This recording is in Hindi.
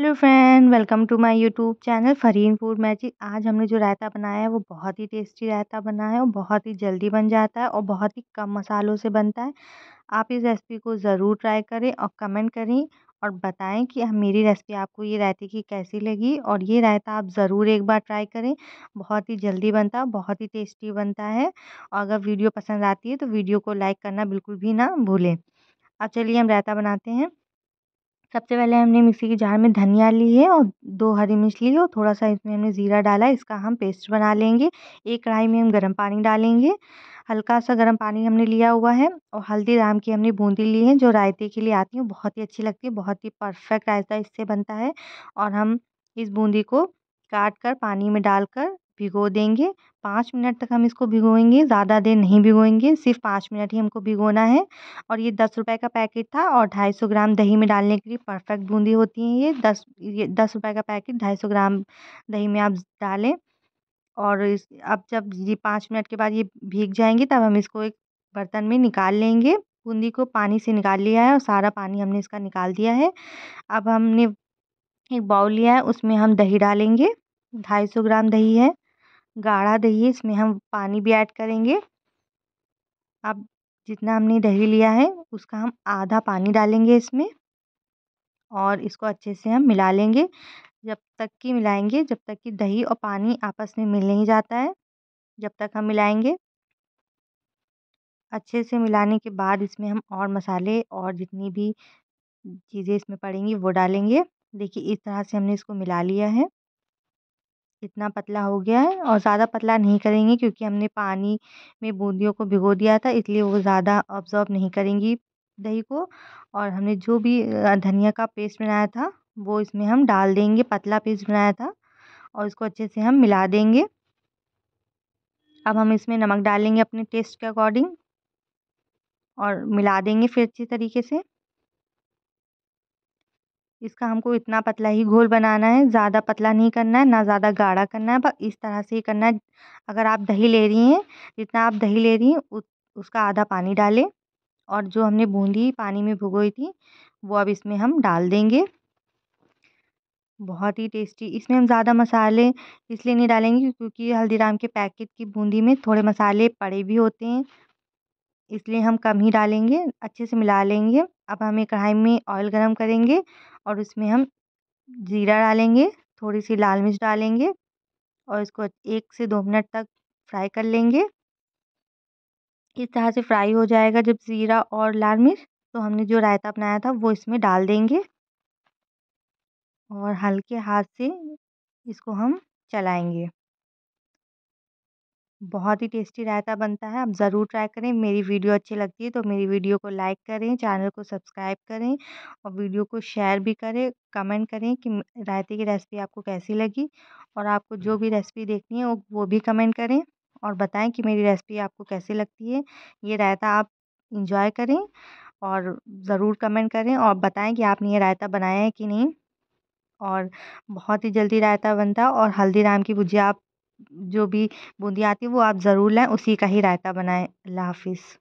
hello friend welcome to my YouTube channel Fareen food magic आज हमने जो रायता बनाया है वो बहुत ही टेस्टी रायता बना है और बहुत ही जल्दी बन जाता है और बहुत ही कम मसालों से बनता है आप इस रेसिपी को ज़रूर ट्राई करें और कमेंट करें और बताएं कि मेरी रेसिपी आपको ये रायते की कैसी लगी और ये रायता आप ज़रूर एक बार ट्राई करें बहुत ही जल्दी बनता है बहुत ही टेस्टी बनता है और अगर वीडियो पसंद आती है तो वीडियो को लाइक करना बिल्कुल भी ना भूलें अब चलिए हम रायता बनाते हैं सबसे पहले हमने मिक्सी के जार में धनिया ली है और दो हरी मिर्च ली है और थोड़ा सा इसमें हमने ज़ीरा डाला इसका हम पेस्ट बना लेंगे एक कढ़ाई में हम गर्म पानी डालेंगे हल्का सा गर्म पानी हमने लिया हुआ है और हल्दीराम की हमने बूंदी ली है जो रायते के लिए आती है बहुत ही अच्छी लगती है बहुत ही परफेक्ट रायता इससे बनता है और हम इस बूंदी को काट कर पानी में डालकर भिगो देंगे पाँच मिनट तक हम इसको भिगोएंगे ज़्यादा देर नहीं भिगोएंगे सिर्फ पाँच मिनट ही हमको भिगोना है और ये दस रुपये का पैकेट था और ढाई सौ ग्राम दही में डालने के लिए परफेक्ट बूंदी होती है ये दस ये दस रुपये का पैकेट ढाई सौ ग्राम दही में आप डालें और इस अब जब ये पाँच मिनट के बाद ये भीग जाएंगे तब हम इसको एक बर्तन में निकाल लेंगे बूंदी को पानी से निकाल लिया है और सारा पानी हमने इसका निकाल दिया है अब हमने एक बाउल लिया है उसमें हम दही डालेंगे ढाई सौ ग्राम दही है गाढ़ा दही है इसमें हम पानी भी ऐड करेंगे अब जितना हमने दही लिया है उसका हम आधा पानी डालेंगे इसमें और इसको अच्छे से हम मिला लेंगे जब तक कि मिलाएंगे जब तक कि दही और पानी आपस में मिल नहीं जाता है जब तक हम मिलाएंगे अच्छे से मिलाने के बाद इसमें हम और मसाले और जितनी भी चीज़ें इसमें पड़ेंगी वो डालेंगे देखिए इस तरह से हमने इसको मिला लिया है इतना पतला हो गया है और ज़्यादा पतला नहीं करेंगे क्योंकि हमने पानी में बूंदियों को भिगो दिया था इसलिए वो ज़्यादा ऑब्ज़ॉर्ब नहीं करेंगी दही को और हमने जो भी धनिया का पेस्ट बनाया था वो इसमें हम डाल देंगे पतला पेस्ट बनाया था और इसको अच्छे से हम मिला देंगे अब हम इसमें नमक डालेंगे अपने टेस्ट के अकॉर्डिंग और मिला देंगे फिर अच्छी तरीके से इसका हमको इतना पतला ही घोल बनाना है ज़्यादा पतला नहीं करना है ना ज़्यादा गाढ़ा करना है बस इस तरह से ही करना है अगर आप दही ले रही हैं जितना आप दही ले रही हैं उसका आधा पानी डालें और जो हमने बूंदी पानी में भुगोई थी वो अब इसमें हम डाल देंगे बहुत ही टेस्टी इसमें हम ज़्यादा मसाले इसलिए नहीं डालेंगे क्योंकि हल्दीराम के पैकेट की बूंदी में थोड़े मसाले पड़े भी होते हैं इसलिए हम कम ही डालेंगे अच्छे से मिला लेंगे अब हमें कढ़ाई में ऑयल गरम करेंगे और उसमें हम ज़ीरा डालेंगे थोड़ी सी लाल मिर्च डालेंगे और इसको एक से दो मिनट तक फ्राई कर लेंगे इस तरह से फ्राई हो जाएगा जब ज़ीरा और लाल मिर्च तो हमने जो रायता बनाया था वो इसमें डाल देंगे और हल्के हाथ से इसको हम चलाएंगे बहुत ही टेस्टी रायता बनता है आप ज़रूर ट्राई करें मेरी वीडियो अच्छी लगती है तो मेरी वीडियो को लाइक करें चैनल को सब्सक्राइब करें और वीडियो को शेयर भी करें कमेंट करें कि रायते की रेसिपी आपको कैसी लगी और आपको जो भी रेसिपी देखनी है वो वो भी कमेंट करें और बताएं कि मेरी रेसिपी आपको कैसी लगती है ये रायता आप इंजॉय करें और ज़रूर कमेंट करें और बताएँ कि आपने ये रायता बनाया है कि नहीं और बहुत ही जल्दी रायता बनता है और हल्दीराम की भुजिया आप जो भी बूंदियाँ आती है वो आप ज़रूर लें उसी का ही रायता बनाएँ अल्लाह हाफ़िज़